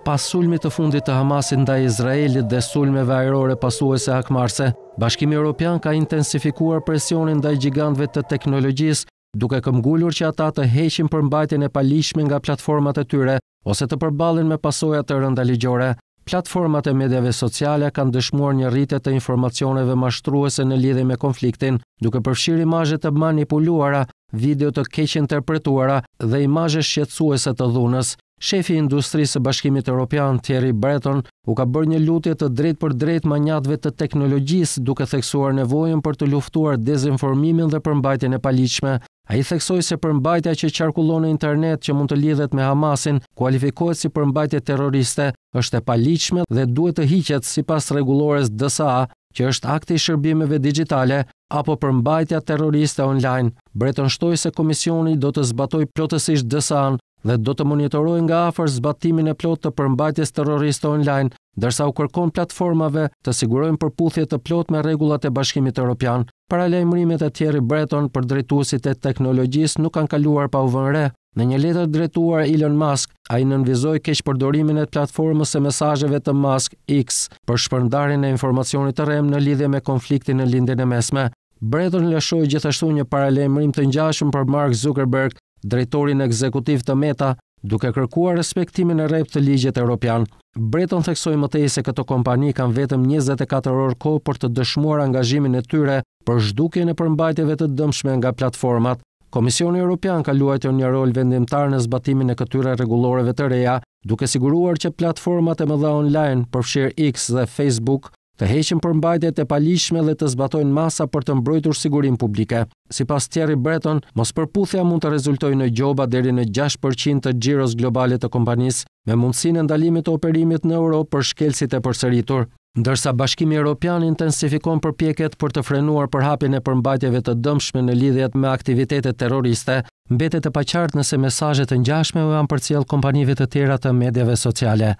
Pas sulmi të fundit të Hamasit ndaj Izraelit dhe sulmeve ajrore pasuese hakmarrëse, Bashkimi Evropian ka intensifikuar presionin ndaj gjigantëve të teknologjisë, duke këmbgulur që ata të heqin përmbajtjen e paligjshme nga platformat e tyre ose të përballen me pasoja të rënda ligjore. Platformat e mediave sociale kanë dëshmuar një rritje të informacioneve mashtruese në lidhje me konfliktin, duke përfshirë imazhe të manipuluara, video të keq interpretuara dhe imazhe shqetësuese të dhunës. Shefi i industrisë së Bashkimit Evropian Thierry Breton u ka bërë një lutje të drejtë për drejtë manjatëve të teknologjisë duke theksuar nevojën për të luftuar dezinformimin dhe përmbajtjen e paligjshme. Ai theksoi se përmbajtja që qarkullon në internet që mund të lidhet me Hamasin kualifikohet si përmbajtje terroriste, është e paligjshme dhe duhet të hiqet sipas rregullores DSA, që është akti i shërbimeve digjitale apo përmbajtja terroriste online. Breton shtoi se komisioni do të zbatojë plotësisht DSA-n dhe do të monitorojë nga afër zbatimin e plotë të përmbajtjes terroriste online, ndërsa u kërkon platformave të sigurojnë përputhje të plotë me rregullat e Bashkimit Evropian. Paralajmërimet e Thierry Breton për drejtuesit e teknologjisë nuk kanë kaluar pa u vënë re. Në një letër drejtuar Elon Musk, ai nënvizoi keqpërdorimin e platformës së mesazheve të Musk X për shpërndarjen e informacionit të rrem në lidhje me konfliktin në Lindjen e Mesme. Breton lëshoi gjithashtu një paralajmërim të ngjashëm për Mark Zuckerberg, drejtorin ekzekutiv të Meta, duke kërkuar respektimin e rrep të ligjet europian. Breton theksoj më tej se këto kompani kanë vetëm 24 orë kohë për të dëshmuar angazhimin e tyre për shduke në përmbajtjeve të dëmshme nga platformat. Komisioni Europian ka luajtur një rol vendimtar në zbatimin e këtyre rregulloreve të reja, duke siguruar që platformat e mëdha online, përfshir X dhe Facebook, të heqin përmbajtjet e paligjshme dhe të zbatojnë masa për të mbrojtur sigurinë publike. Sipas Thierry Breton, mospërputhja mund të rezultojë në gjoba deri në 6% të xhiros globale të kompanisë me mundësinë e ndalimit të operimit në Europë për shkelësit e përsëritur. Ndërsa Bashkimi Evropian intensifikon përpjekjet për të frenuar përhapjen e përmbajtjeve të dëmshme në lidhjet me aktivitetet terroriste, mbetet e paqartë nëse mesazhet e ngjashme u janë përcjell kompanive të tjera të mediave sociale.